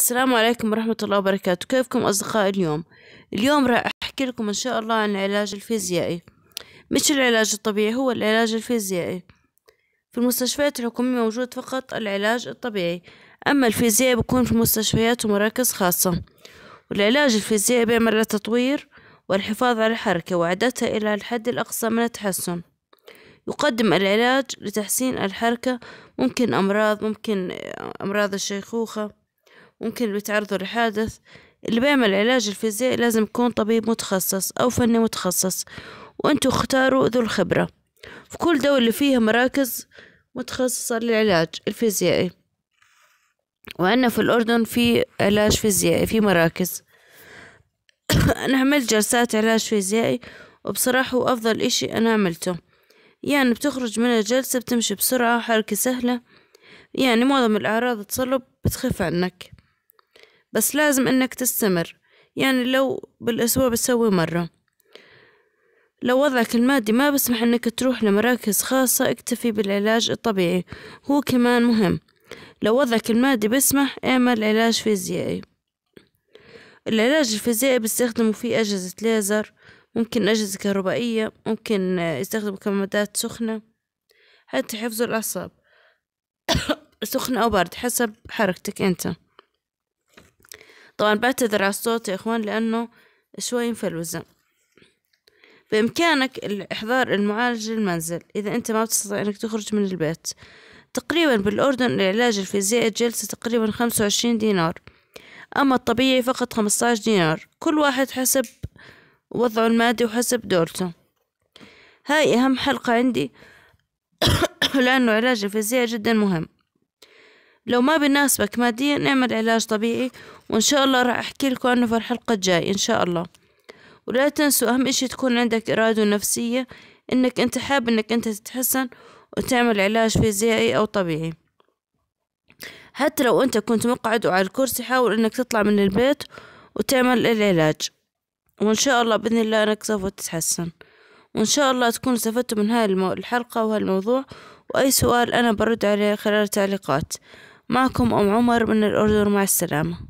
السلام عليكم ورحمة الله وبركاته كيفكم أصدقائي اليوم اليوم راح أحكي لكم إن شاء الله عن العلاج الفيزيائي مش العلاج الطبيعي هو العلاج الفيزيائي في المستشفيات الحكومية موجود فقط العلاج الطبيعي أما الفيزيائي بيكون في مستشفيات ومراكز خاصة والعلاج الفيزيائي بيعمل على تطوير والحفاظ على الحركة وعدتها إلى الحد الأقصى من التحسن يقدم العلاج لتحسين الحركة ممكن أمراض ممكن أمراض الشيخوخة ممكن اللي بيتعرضوا لحادث اللي بيعمل علاج الفيزيائي لازم يكون طبيب متخصص أو فني متخصص وأنتوا اختاروا ذو الخبرة في كل دولة فيها مراكز متخصصة للعلاج الفيزيائي وعنا في الأردن في علاج فيزيائي في مراكز أنا عملت جلسات علاج فيزيائي وبصراحة هو أفضل إشي أنا عملته يعني بتخرج من الجلسة بتمشي بسرعة حركة سهلة يعني معظم الأعراض تصلب بتخف عنك بس لازم إنك تستمر يعني لو بالأسبوع بتسوي مرة لو وضعك المادي ما بسمح إنك تروح لمراكز خاصة اكتفي بالعلاج الطبيعي هو كمان مهم لو وضعك المادي بسمح اعمل علاج فيزيائي العلاج الفيزيائي بيستخدموا فيه أجهزة ليزر ممكن أجهزة كهربائية ممكن يستخدموا كمادات سخنة حتى حفظ الأعصاب سخنة أو برد حسب حركتك أنت طبعا بعتذر على الصوت يا إخوان لأنه شوي مفلوزة بإمكانك إحضار المعالج للمنزل إذا أنت ما بتستطيع أنك تخرج من البيت تقريبا بالأردن العلاج الفيزيائي الجلسة تقريبا خمسة وعشرين دينار أما الطبيعي فقط خمسة دينار كل واحد حسب وضعه المادي وحسب دورته هاي أهم حلقة عندي لأنه علاج الفيزياء جدا مهم لو ما بناسبك ماديا اعمل علاج طبيعي وإن شاء الله راح أحكي لكم عنه في الحلقة الجاي إن شاء الله ولا تنسوا أهم إشي تكون عندك إرادة نفسية إنك أنت حاب إنك أنت تتحسن وتعمل علاج فيزيائي أو طبيعي حتى لو أنت كنت مقعد وعلى الكرسي حاول إنك تطلع من البيت وتعمل العلاج وإن شاء الله بإذن الله إنك سوف تتحسن وإن شاء الله تكونوا استفدتوا من هاي الحلقة وهالموضوع وأي سؤال أنا برد عليه خلال التعليقات معكم أم عمر من الأردن مع السلامة